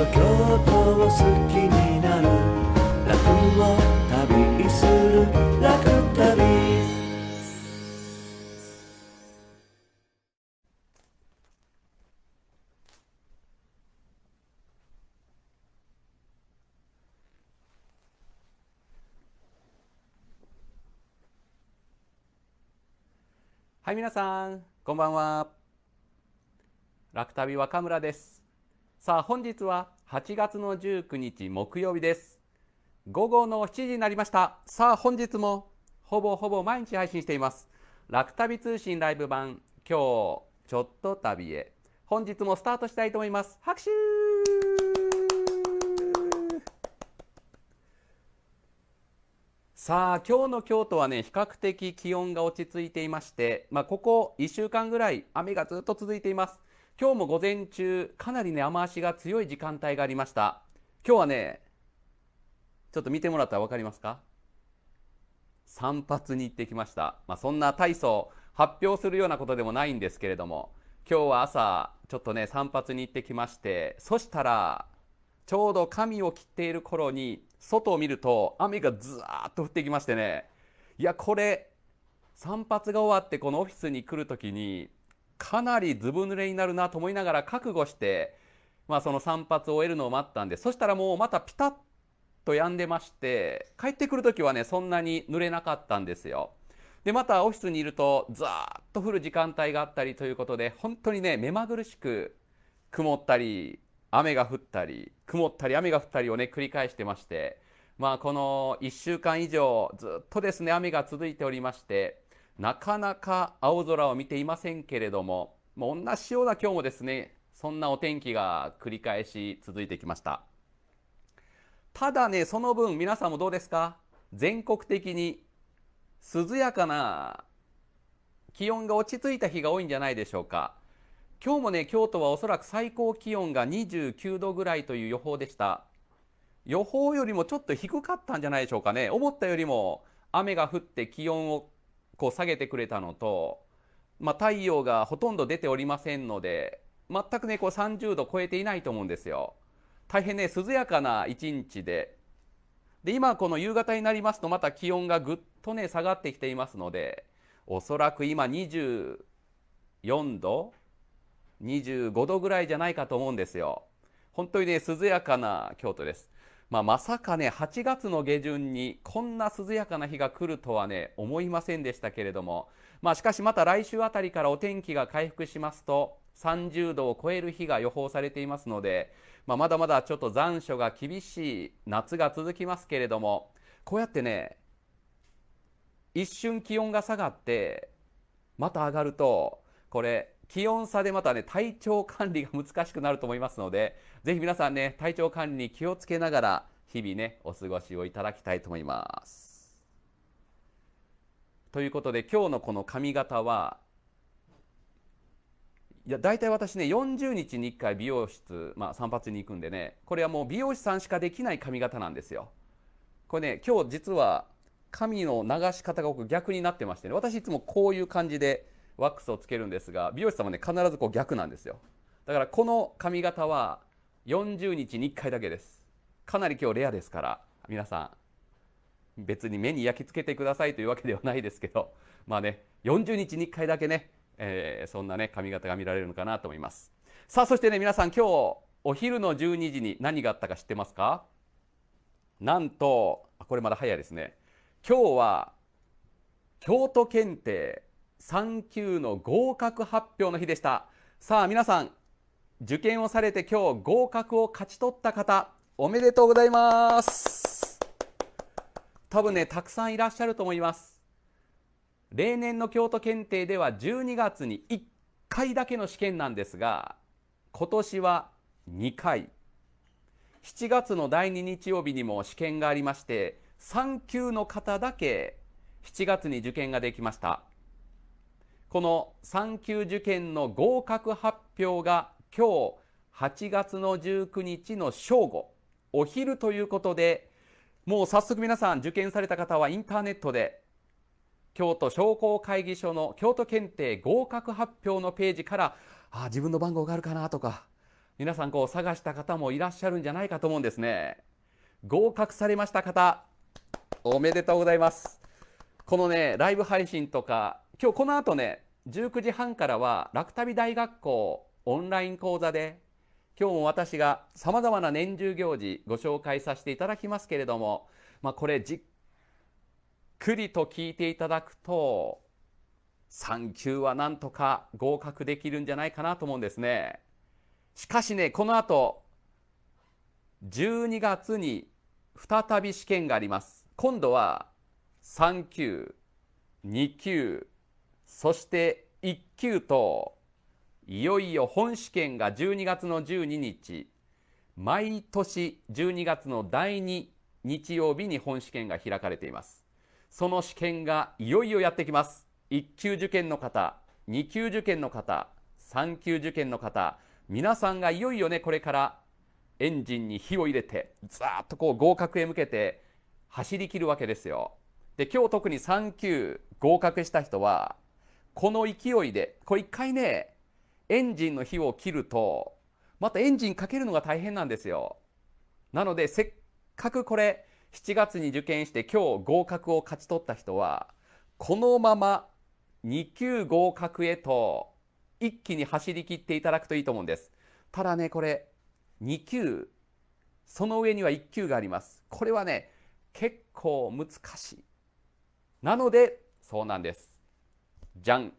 と京都を好きになる楽を旅する楽旅はい皆さんこんばんは楽旅若村ですさあ本日は8月の19日木曜日です午後の7時になりましたさあ本日もほぼほぼ毎日配信しています楽旅通信ライブ版今日ちょっと旅へ本日もスタートしたいと思います拍手さあ今日の京都はね比較的気温が落ち着いていまして、まあ、ここ1週間ぐらい雨がずっと続いています今日も午前中、かなりね、雨足が強い時間帯がありました。今日はね、ちょっと見てもらったら分かりますか散髪に行ってきました。まあ、そんな大層発表するようなことでもないんですけれども、今日は朝、ちょっとね、散髪に行ってきまして、そしたら、ちょうど髪を切っている頃に、外を見ると雨がずーっと降ってきましてね、いや、これ、散髪が終わってこのオフィスに来るときに、かなりずぶ濡れになるなと思いながら覚悟して、まあ、その散髪を終えるのを待ったんでそしたらもうまたピタッと止んでまして帰ってくる時はねそんなに濡れなかったんですよ。でまたオフィスにいるとザーッと降る時間帯があったりということで本当にね目まぐるしく曇ったり雨が降ったり曇ったり雨が降ったりをね繰り返してましてまあこの1週間以上ずっとですね雨が続いておりましてなかなか青空を見ていませんけれども、もう同じような今日もですね、そんなお天気が繰り返し続いてきました。ただね、その分皆さんもどうですか全国的に涼やかな気温が落ち着いた日が多いんじゃないでしょうか。今日もね、京都はおそらく最高気温が29度ぐらいという予報でした。予報よりもちょっと低かったんじゃないでしょうかね。思ったよりも雨が降って気温をこう下げてくれたのと、まあ、太陽がほとんど出ておりませんので全くねこう30度超えていないと思うんですよ。大変ね涼やかな一日でで今この夕方になりますとまた気温がぐっとね下がってきていますのでおそらく今24度25度ぐらいじゃないかと思うんですよ。本当にね涼やかな京都です。まあ、まさかね8月の下旬にこんな涼やかな日が来るとはね思いませんでしたけれども、まあ、しかしまた来週あたりからお天気が回復しますと30度を超える日が予報されていますので、まあ、まだまだちょっと残暑が厳しい夏が続きますけれどもこうやってね一瞬気温が下がってまた上がるとこれ気温差でまたね、体調管理が難しくなると思いますので、ぜひ皆さんね、体調管理に気をつけながら、日々ね、お過ごしをいただきたいと思います。ということで、今日のこの髪型は、いやだいたい私ね40日に1回美容室、まあ、散髪に行くんでねこれはもう美容師さんしかできない髪型なんですよこれね今日実は髪の流し方が僕逆になってましてね私いつもこういう感じでワックスをつけるんですが美容師さんはね必ずこう逆なんですよだからこの髪型は40日に1回だけですかなり今日レアですから皆さん別に目に焼き付けてくださいというわけではないですけどまあね40日に1回だけね、えー、そんなね髪型が見られるのかなと思いますさあそしてね皆さん今日お昼の12時に何があったか知ってますかなんとこれまだ早いですね今日は京都検定3級の合格発表の日でしたさあ皆さん受験をされて今日合格を勝ち取った方おめでとうございます多分ねたくさんいらっしゃると思います例年の京都検定では12月に1回だけの試験なんですが今年は2回7月の第2日曜日にも試験がありまして3級の方だけ7月に受験ができましたこの産休受験の合格発表が今日8月の19日の正午お昼ということでもう早速皆さん受験された方はインターネットで京都商工会議所の京都検定合格発表のページからあ自分の番号があるかなとか皆さんこう探した方もいらっしゃるんじゃないかと思うんですね合格されました方おめでとうございますこのねライブ配信とか今日この後ね19時半からは楽旅大学校オンライン講座で今日も私がさまざまな年中行事ご紹介させていただきますけれども、まあ、これじっくりと聞いていただくと3級はなんとか合格できるんじゃないかなと思うんですね。しかしねこの後12月に再び試験があります。今度は3級2級そして一級といよいよ本試験が12月の12日毎年12月の第2日曜日に本試験が開かれていますその試験がいよいよやってきます一級受験の方二級受験の方三級受験の方皆さんがいよいよねこれからエンジンに火を入れてザーッとこう合格へ向けて走り切るわけですよで今日特に3級合格した人はこの勢いでこれ1回ねエンジンの火を切るとまたエンジンかけるのが大変なんですよなのでせっかくこれ7月に受験して今日合格を勝ち取った人はこのまま2級合格へと一気に走り切っていただくといいと思うんですただねこれ2級その上には1級がありますこれはね結構難しいなのでそうなんですじゃん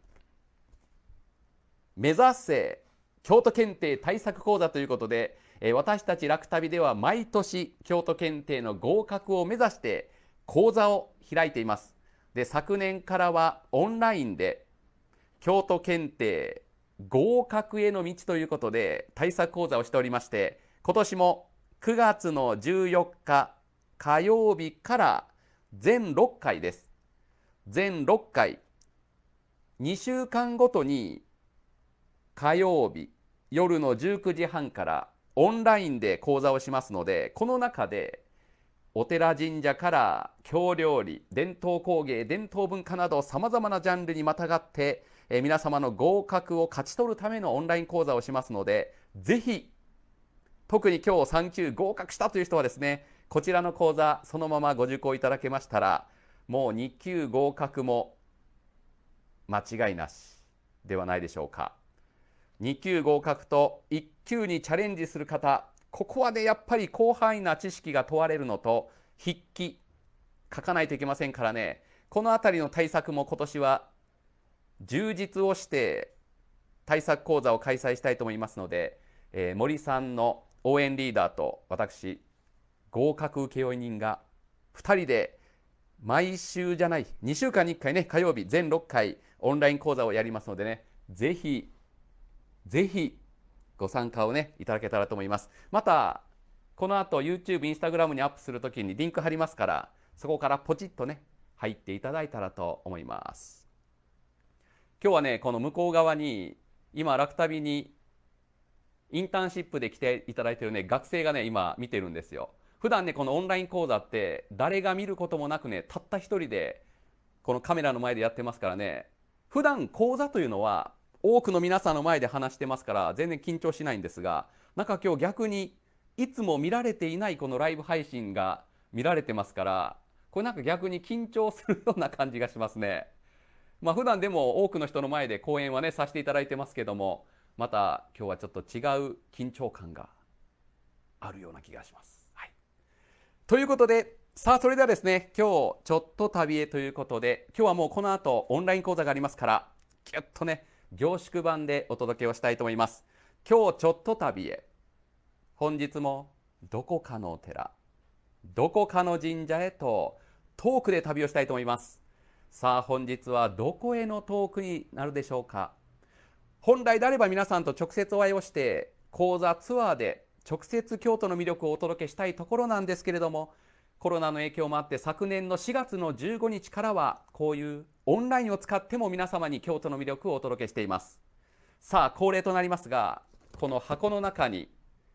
目指せ京都検定対策講座ということで、えー、私たち楽旅では毎年京都検定の合格を目指して講座を開いていますで昨年からはオンラインで京都検定合格への道ということで対策講座をしておりまして今年も9月の14日火曜日から全6回です全6回2週間ごとに火曜日夜の19時半からオンラインで講座をしますのでこの中でお寺神社から京料理伝統工芸伝統文化などさまざまなジャンルにまたがって、え皆様の合格を勝ち取るためのオンライン講座をしますので是非特に今日3級合格したという人はですねこちらの講座そのままご受講いただけましたらもう2級合格も間違いなしではないでしょうか2級合格と1級にチャレンジする方ここはねやっぱり広範囲な知識が問われるのと筆記書かないといけませんからねこの辺りの対策も今年は充実をして対策講座を開催したいと思いますので、えー、森さんの応援リーダーと私合格請負人が2人で毎週じゃない2週間に1回ね火曜日全6回オンライン講座をやりますのでね、ぜひ、ぜひご参加をね、いただけたらと思います。また、この後 YouTube、Instagram にアップするときにリンク貼りますから、そこからポチッとね、入っていただいたらと思います。今日はね、この向こう側に、今、楽旅にインターンシップで来ていただいてるね、学生がね、今見てるんですよ。普段ね、このオンライン講座って、誰が見ることもなくね、たった一人で、このカメラの前でやってますからね、普段講座というのは多くの皆さんの前で話してますから全然緊張しないんですがなんか今日逆にいつも見られていないこのライブ配信が見られてますからこれなんか逆に緊張するような感じがしますね。まあ普段でも多くの人の前で講演はねさせていただいてますけどもまた今日はちょっと違う緊張感があるような気がします。はい、ということでさあそれではですね今日ちょっと旅へということで今日はもうこの後オンライン講座がありますからぎゅっとね凝縮版でお届けをしたいと思います今日ちょっと旅へ本日もどこかのお寺どこかの神社へとトークで旅をしたいと思いますさあ本日はどこへのトークになるでしょうか本来であれば皆さんと直接お会いをして講座ツアーで直接京都の魅力をお届けしたいところなんですけれどもコロナの影響もあって昨年の4月の15日からはこういうオンラインを使っても皆様に京都の魅力をお届けしていますさあ恒例となりますがこの箱の中に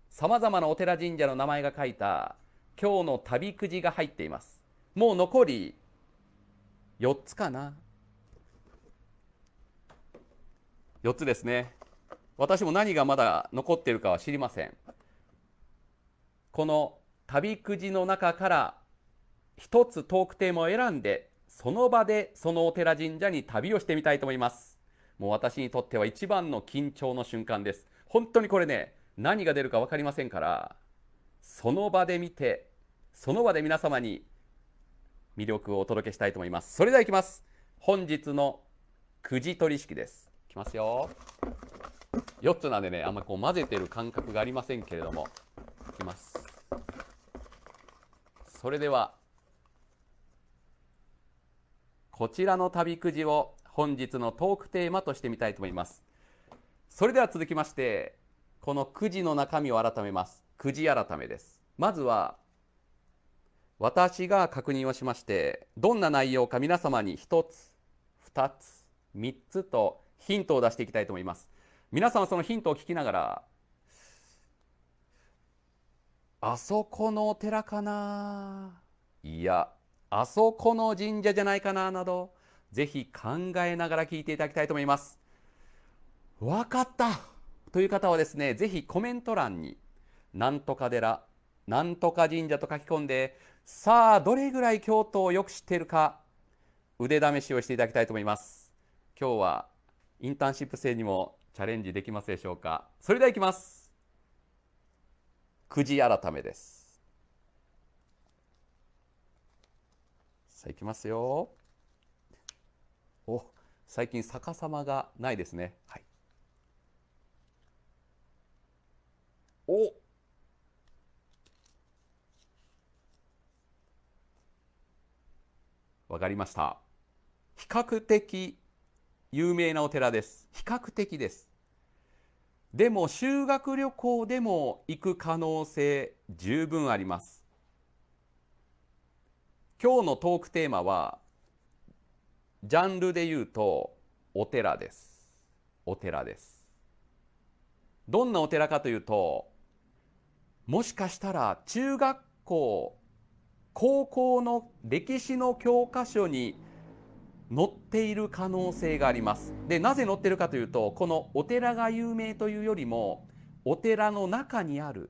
さまざまなお寺神社の名前が書いた今日の旅くじが入っていますもう残り4つかな4つですね私も何がまだ残っているかは知りませんこの旅くじの中から一つトークテーマを選んでその場でそのお寺神社に旅をしてみたいと思いますもう私にとっては一番の緊張の瞬間です本当にこれね何が出るか分かりませんからその場で見てその場で皆様に魅力をお届けしたいと思いますそれではいきます本日のくじ取り式ですいきますよ4つなんでねあんまこう混ぜてる感覚がありませんけれどもいきますそれではこちらの旅くじを本日のトークテーマとしてみたいと思いますそれでは続きましてこのくじの中身を改めますくじ改めですまずは私が確認をしましてどんな内容か皆様に1つ2つ3つとヒントを出していきたいと思います皆さんはそのヒントを聞きながらあそこのお寺かないや、あそこの神社じゃないかななど、ぜひ考えながら聞いていただきたいと思います。わかったという方はですね、ぜひコメント欄に、なんとか寺、なんとか神社と書き込んで、さあ、どれぐらい京都をよく知っているか、腕試しをしていただきたいと思います。今日はインターンシップ制にもチャレンジできますでしょうか。それでは行きます。くじ改めです。さあ、いきますよ。お、最近逆さまがないですね。はい。おわかりました。比較的有名なお寺です。比較的です。でも修学旅行でも行く可能性十分あります今日のトークテーマはジャンルで言うとお寺ですお寺ですどんなお寺かというともしかしたら中学校高校の歴史の教科書に乗っている可能性がありますでなぜ乗ってるかというとこのお寺が有名というよりもお寺の中にある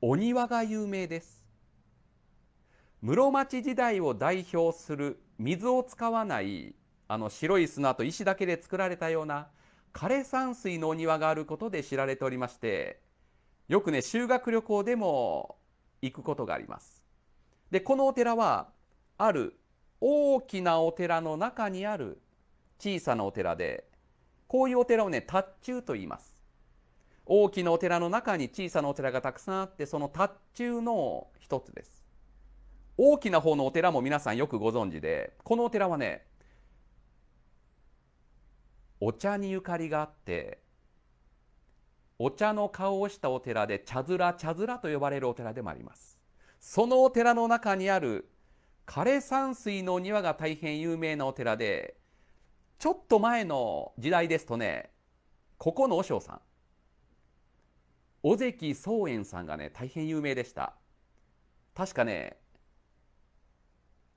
お庭が有名です室町時代を代表する水を使わないあの白い砂と石だけで作られたような枯山水のお庭があることで知られておりましてよくね修学旅行でも行くことがありますでこのお寺はある大きなお寺の中にある小さなお寺でこういうお寺をね塔頭と言います大きなお寺の中に小さなお寺がたくさんあってその塔頭の一つです大きな方のお寺も皆さんよくご存知でこのお寺はねお茶にゆかりがあってお茶の顔をしたお寺で茶面茶面と呼ばれるお寺でもありますそのお寺の中にある枯山水の庭が大変有名なお寺で、ちょっと前の時代ですとね、ここの和尚さん、尾関宗円さんがね、大変有名でした。確かね、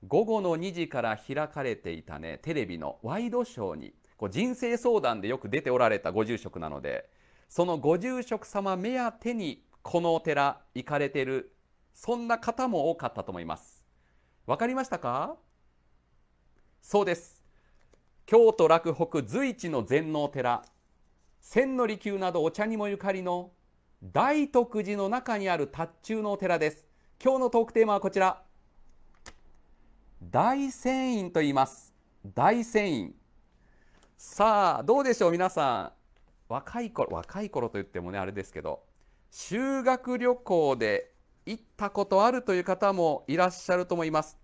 午後の2時から開かれていたね、テレビのワイドショーに、こう人生相談でよく出ておられたご住職なので、そのご住職様目当てにこのお寺行かれてる、そんな方も多かったと思います。分かりましたかそうです京都洛北随一の禅の寺千利休などお茶にもゆかりの大徳寺の中にある達中のお寺です今日のトークテーマはこちら大仙院と言います大仙院さあどうでしょう皆さん若い頃若い頃と言ってもねあれですけど修学旅行で行ったことあるという方もいらっしゃると思います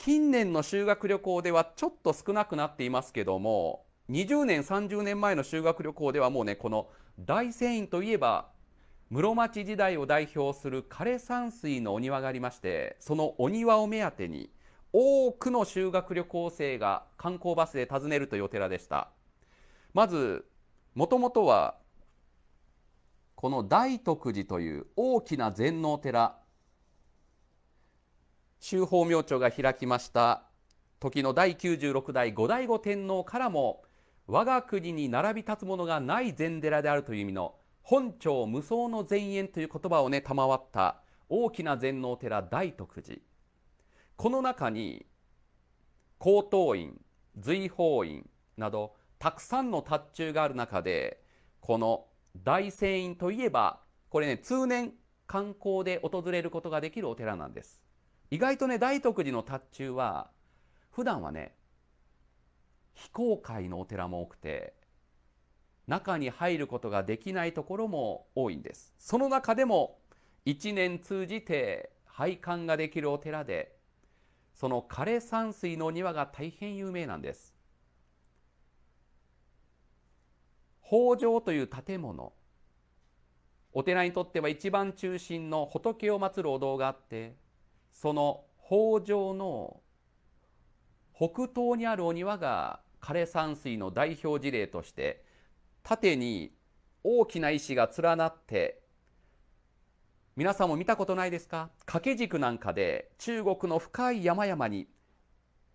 近年の修学旅行ではちょっと少なくなっていますけども20年30年前の修学旅行ではもうねこの大仙院といえば室町時代を代表する枯山水のお庭がありましてそのお庭を目当てに多くの修学旅行生が観光バスで訪ねるというお寺でしたまずもともとはこの大徳寺という大きな禅のお寺州法明朝が開きました時の第96代後醍醐天皇からも我が国に並び立つものがない禅寺であるという意味の本朝無双の前縁という言葉をね賜った大きな禅のお寺大徳寺この中に高等院随法院などたくさんの達中がある中でこの大仙院といえばこれね通年観光で訪れることができるお寺なんです意外とね大徳寺の塔頭は普段はね非公開のお寺も多くて中に入ることができないところも多いんですその中でも一年通じて拝観ができるお寺でその枯山水の庭が大変有名なんです北条という建物お寺にとっては一番中心の仏を祀るお堂があってその北条の北東にあるお庭が枯山水の代表事例として縦に大きな石が連なって皆さんも見たことないですか掛け軸なんかで中国の深い山々に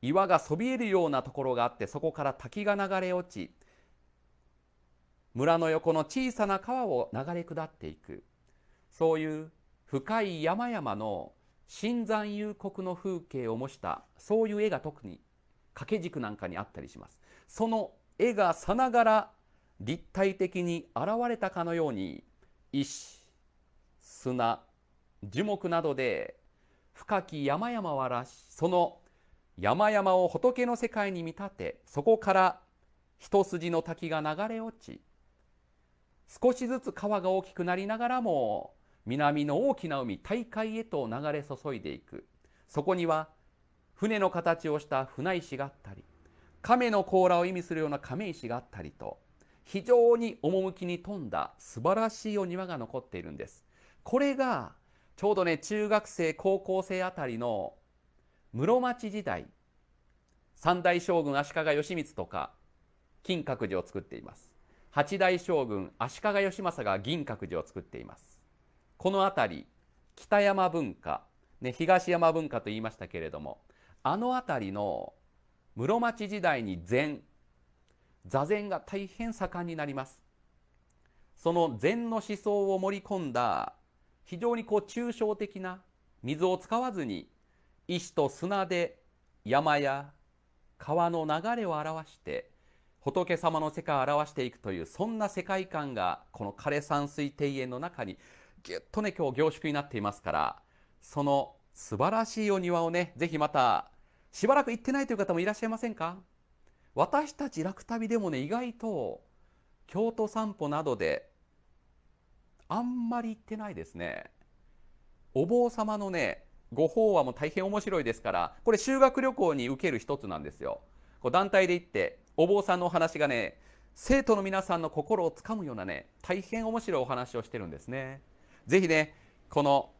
岩がそびえるようなところがあってそこから滝が流れ落ち村の横の小さな川を流れ下っていくそういう深い山々の新山遊国の風景を模したそういう絵が特に掛け軸なんかにあったりしますその絵がさながら立体的に現れたかのように石砂樹木などで深き山々を荒らしその山々を仏の世界に見立てそこから一筋の滝が流れ落ち少しずつ川が大きくなりながらも南の大きな海大海へと流れ注いでいくそこには船の形をした船石があったり亀の甲羅を意味するような亀石があったりと非常に趣に富んだ素晴らしいお庭が残っているんですこれがちょうどね中学生高校生あたりの室町時代三大将軍足利義満とか金閣寺を作っています八大将軍足利義政が銀閣寺を作っていますこの辺り北山文化、ね、東山文化と言いましたけれどもあの辺りの室町時代に禅座禅が大変盛んになりますその禅の思想を盛り込んだ非常にこう抽象的な水を使わずに石と砂で山や川の流れを表して仏様の世界を表していくというそんな世界観がこの枯山水庭園の中にぎゅっとね、今日凝縮になっていますから、その素晴らしいお庭をね、ぜひまた、しばらく行ってないという方もいらっしゃいませんか私たち楽旅でもね、意外と、京都散歩などで、あんまり行ってないですね。お坊様のね、ご法話も大変面白いですから、これ修学旅行に受ける一つなんですよ。こう団体で行って、お坊さんのお話がね、生徒の皆さんの心をつかむようなね、大変面白いお話をしてるんですね。ぜひね、この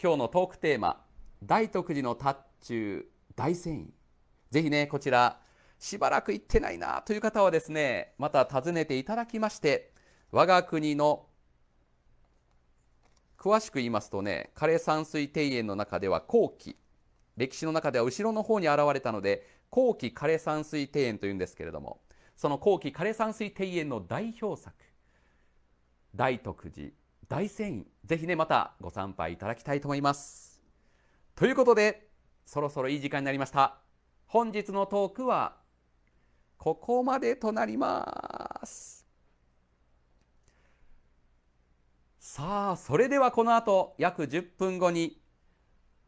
今日のトークテーマ、大徳寺の達中大仙院。ぜひね、こちら、しばらく行ってないなという方はですね、また訪ねていただきまして、我が国の詳しく言いますとね枯山水庭園の中では後期歴史の中では後ろの方に現れたので後期枯山水庭園というんですけれどもその後期枯山水庭園の代表作大徳寺大仙院、ぜひね、またご参拝いただきたいと思います。ということで、そろそろいい時間になりました。本日のトークは、ここまでとなります。さあ、それではこの後、約10分後に、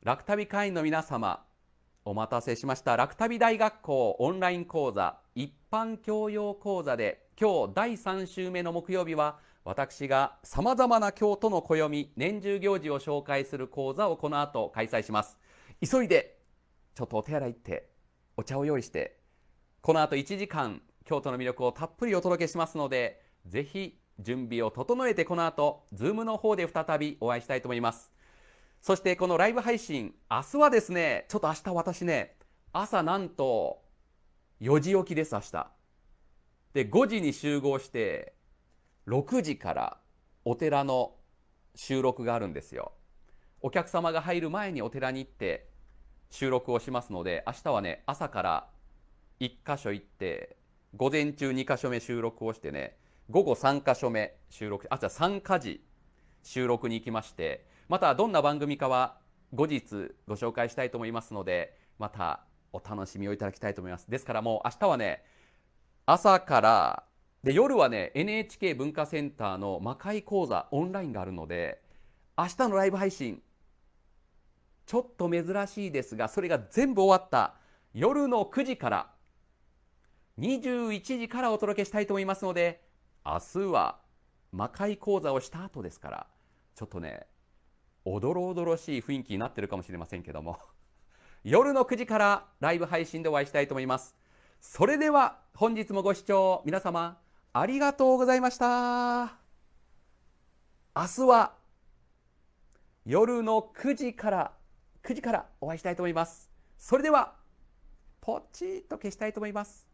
楽旅会員の皆様、お待たせしました。楽旅大学校オンライン講座、一般教養講座で、今日第3週目の木曜日は、私がさまざまな京都の暦年中行事を紹介する講座をこの後開催します急いでちょっとお手洗い行ってお茶を用意してこの後1時間京都の魅力をたっぷりお届けしますのでぜひ準備を整えてこの後ズームの方で再びお会いしたいと思いますそしてこのライブ配信明日はですねちょっと明日私ね朝なんと4時起きです明日で5時に集合して6時からお寺の収録があるんですよ。お客様が入る前にお寺に行って収録をしますので明日はね朝から1箇所行って午前中2箇所目収録をしてね午後3箇所目収録あじゃあ3箇時収録に行きましてまたどんな番組かは後日ご紹介したいと思いますのでまたお楽しみをいただきたいと思いますですからもう明日はね朝からで夜はね NHK 文化センターの魔界講座オンラインがあるので明日のライブ配信ちょっと珍しいですがそれが全部終わった夜の9時から21時からお届けしたいと思いますので明日は魔界講座をした後ですからちょっとねおどろおどろしい雰囲気になってるかもしれませんけども 夜の9時からライブ配信でお会いしたいと思います。それでは本日もご視聴皆様ありがとうございました。明日は夜の9時から9時からお会いしたいと思います。それではポチッと消したいと思います。